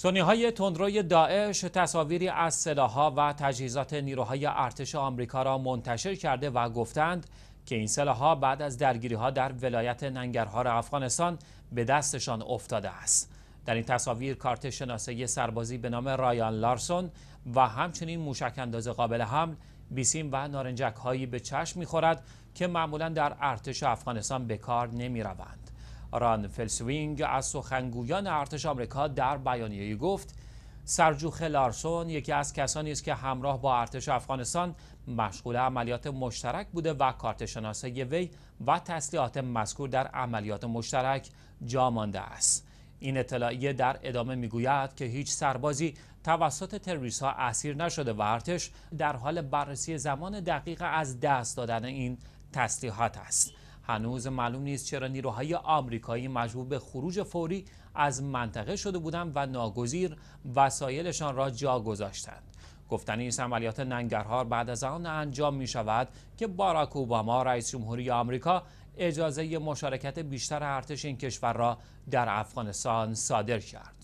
سونی های تندروی داعش تصاویری از سلاحها و تجهیزات نیروهای ارتش آمریکا را منتشر کرده و گفتند که این سلاحها بعد از درگیری ها در ولایت ننگرهار افغانستان به دستشان افتاده است. در این تصاویر کارت شناسه سربازی به نام رایان لارسون و همچنین موشک انداز قابل حمل بیسیم و نارنجک هایی به چشم میخورد که معمولا در ارتش افغانستان به کار نمی روند. ران فلسوینگ از سخنگویان ارتش آمریکا در بیانیه گفت سرجوخه لارسون یکی از کسانی است که همراه با ارتش افغانستان مشغول عملیات مشترک بوده و کارتشناسه وی و تسلیحات مذکور در عملیات مشترک جا مانده است این اطلاعیه در ادامه میگوید که هیچ سربازی توسط تروریست ها اسیر نشده و ارتش در حال بررسی زمان دقیق از دست دادن این تسلیحات است هنوز معلوم نیست چرا نیروهای آمریکایی مجبور به خروج فوری از منطقه شده بودند و ناگزیر وسایلشان را جا گذاشتند گفتنی است عملیات ننگرهار بعد از آن انجام می شود که باراک اوباما رئیس جمهوری آمریکا اجازه مشارکت بیشتر ارتش این کشور را در افغانستان صادر کرد